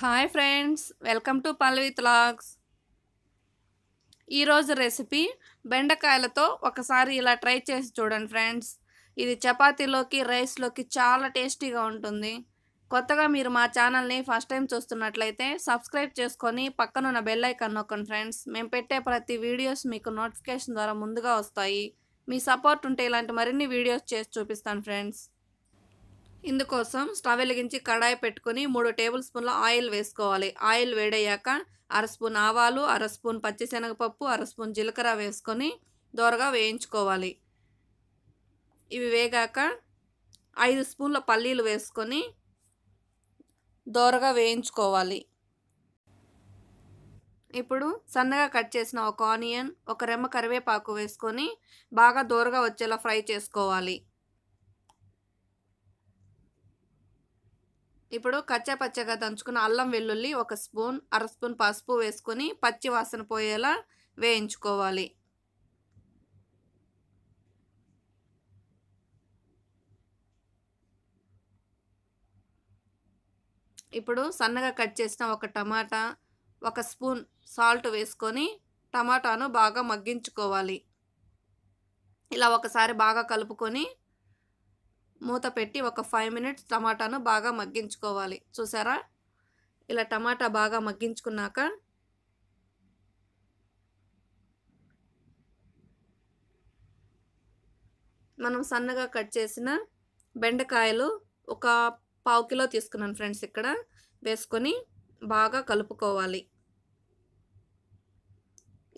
hi friends welcome to పల్వి త్లాగ్స్ ఈరోజు రెసిపీ బెండకాయలతో ఒకసారి ఇలా ట్రై చేసి చూడండి ఫ్రెండ్స్ ఇది చపాతీలోకి రైస్లోకి చాలా టేస్టీగా ఉంటుంది కొత్తగా మీరు మా ఛానల్ని ఫస్ట్ టైం చూస్తున్నట్లయితే సబ్స్క్రైబ్ చేసుకొని పక్కనున్న బెల్ ఐకాన్ నొక్కండి ఫ్రెండ్స్ మేము పెట్టే ప్రతి వీడియోస్ మీకు నోటిఫికేషన్ ద్వారా ముందుగా వస్తాయి మీ సపోర్ట్ ఉంటే ఇలాంటి మరిన్ని వీడియోస్ చేసి చూపిస్తాను ఫ్రెండ్స్ ఇందుకోసం స్టవ్ వెలిగించి కడాయి పెట్టుకుని మూడు టేబుల్ స్పూన్ల ఆయిల్ వేసుకోవాలి ఆయిల్ వేడయ్యాక అర స్పూన్ ఆవాలు అర స్పూన్ పచ్చిశనగపప్పు అర స్పూన్ జీలకర్ర వేసుకొని దోరగా వేయించుకోవాలి ఇవి వేగాక ఐదు స్పూన్ల పల్లీలు వేసుకొని దోరగా వేయించుకోవాలి ఇప్పుడు సన్నగా కట్ చేసిన ఒక ఆనియన్ ఒక రెమ్మ కరివేపాకు వేసుకొని బాగా దోరగా వచ్చేలా ఫ్రై చేసుకోవాలి ఇప్పుడు కచ్చా పచ్చగా దంచుకున్న అల్లం వెల్లుల్లి ఒక స్పూన్ అర స్పూన్ పసుపు వేసుకొని పచ్చి వాసన పోయేలా వేయించుకోవాలి ఇప్పుడు సన్నగా కట్ చేసిన ఒక టమాటా ఒక స్పూన్ సాల్ట్ వేసుకొని టమాటాను బాగా మగ్గించుకోవాలి ఇలా ఒకసారి బాగా కలుపుకొని మూత పెట్టి ఒక ఫైవ్ మినిట్స్ టమాటాను బాగా మగ్గించుకోవాలి చూసారా ఇలా టమాటా బాగా మగ్గించుకున్నాక మనం సన్నగా కట్ చేసిన బెండకాయలు ఒక పావు కిలో తీసుకున్నాను ఫ్రెండ్స్ ఇక్కడ వేసుకొని బాగా కలుపుకోవాలి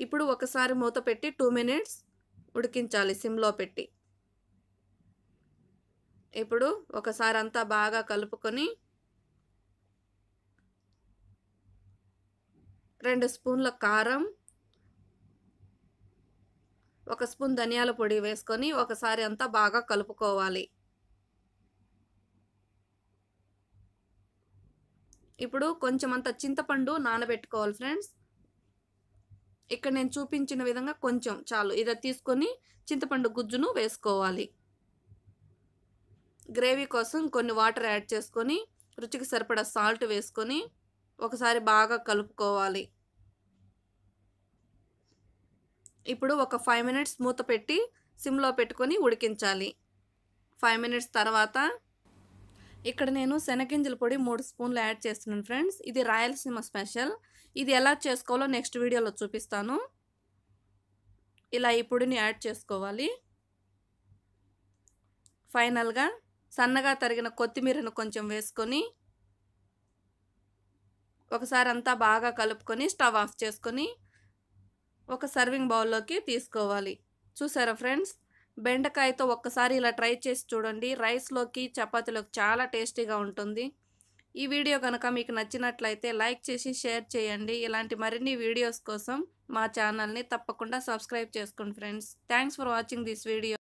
ఇప్పుడు ఒకసారి మూత పెట్టి టూ మినిట్స్ ఉడికించాలి సిమ్లో పెట్టి ఇప్పుడు ఒకసారి అంతా బాగా కలుపుకొని రెండు స్పూన్ల కారం ఒక స్పూన్ ధనియాల పొడి వేసుకొని ఒకసారి అంతా బాగా కలుపుకోవాలి ఇప్పుడు కొంచెం అంత చింతపండు నానబెట్టుకోవాలి ఫ్రెండ్స్ ఇక్కడ నేను చూపించిన విధంగా కొంచెం చాలు ఇది తీసుకొని చింతపండు గుజ్జును వేసుకోవాలి గ్రేవీ కోసం కొన్ని వాటర్ యాడ్ చేసుకొని రుచికి సరిపడా సాల్ట్ వేసుకొని ఒకసారి బాగా కలుపుకోవాలి ఇప్పుడు ఒక ఫైవ్ మినిట్స్ మూత పెట్టి సిమ్లో పెట్టుకొని ఉడికించాలి ఫైవ్ మినిట్స్ తర్వాత ఇక్కడ నేను శనగింజల పొడి మూడు స్పూన్లు యాడ్ చేస్తున్నాను ఫ్రెండ్స్ ఇది రాయలసీమ స్పెషల్ ఇది ఎలా చేసుకోవాలో నెక్స్ట్ వీడియోలో చూపిస్తాను ఇలా ఈ పొడిని యాడ్ చేసుకోవాలి ఫైనల్గా సన్నగా తరిగిన కొత్తిమీరను కొంచెం వేసుకొని ఒకసారి అంతా బాగా కలుపుకొని స్టవ్ ఆఫ్ చేసుకొని ఒక సర్వింగ్ బౌల్లోకి తీసుకోవాలి చూసారా ఫ్రెండ్స్ బెండకాయతో ఒక్కసారి ఇలా ట్రై చేసి చూడండి రైస్లోకి చపాతీలోకి చాలా టేస్టీగా ఉంటుంది ఈ వీడియో కనుక మీకు నచ్చినట్లయితే లైక్ చేసి షేర్ చేయండి ఇలాంటి మరిన్ని వీడియోస్ కోసం మా ఛానల్ని తప్పకుండా సబ్స్క్రైబ్ చేసుకోండి friends thanks for watching this video